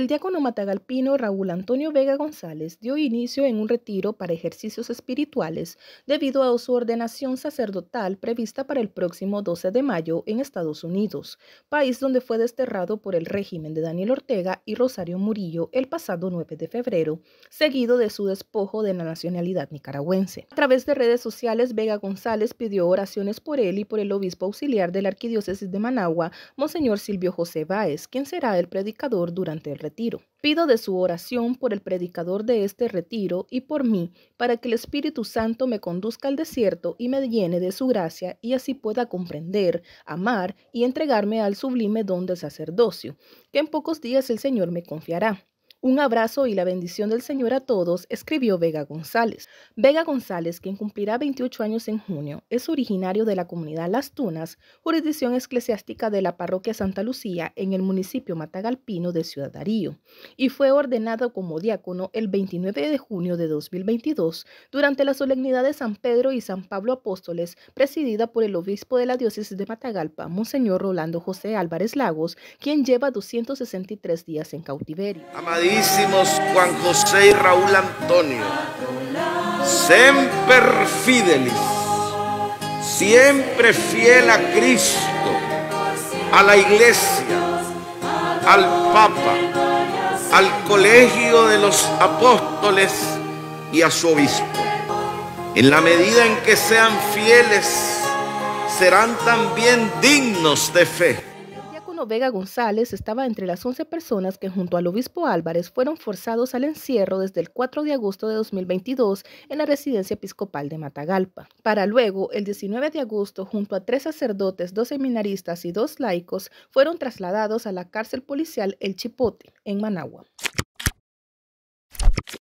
El diácono matagalpino Raúl Antonio Vega González dio inicio en un retiro para ejercicios espirituales debido a su ordenación sacerdotal prevista para el próximo 12 de mayo en Estados Unidos, país donde fue desterrado por el régimen de Daniel Ortega y Rosario Murillo el pasado 9 de febrero, seguido de su despojo de la nacionalidad nicaragüense. A través de redes sociales, Vega González pidió oraciones por él y por el obispo auxiliar de la Arquidiócesis de Managua, Monseñor Silvio José Báez, quien será el predicador durante el retiro retiro. Pido de su oración por el predicador de este retiro y por mí, para que el Espíritu Santo me conduzca al desierto y me llene de su gracia y así pueda comprender, amar y entregarme al sublime don del sacerdocio, que en pocos días el Señor me confiará. Un abrazo y la bendición del Señor a todos, escribió Vega González. Vega González, quien cumplirá 28 años en junio, es originario de la comunidad Las Tunas, jurisdicción eclesiástica de la parroquia Santa Lucía en el municipio matagalpino de Ciudad Darío, y fue ordenado como diácono el 29 de junio de 2022 durante la solemnidad de San Pedro y San Pablo Apóstoles, presidida por el obispo de la diócesis de Matagalpa, Monseñor Rolando José Álvarez Lagos, quien lleva 263 días en cautiverio. Juan José y Raúl Antonio, siempre fidelis, siempre fiel a Cristo, a la iglesia, al Papa, al colegio de los apóstoles y a su obispo. En la medida en que sean fieles, serán también dignos de fe Vega González estaba entre las 11 personas que junto al obispo Álvarez fueron forzados al encierro desde el 4 de agosto de 2022 en la residencia episcopal de Matagalpa, para luego el 19 de agosto junto a tres sacerdotes, dos seminaristas y dos laicos fueron trasladados a la cárcel policial El Chipote, en Managua.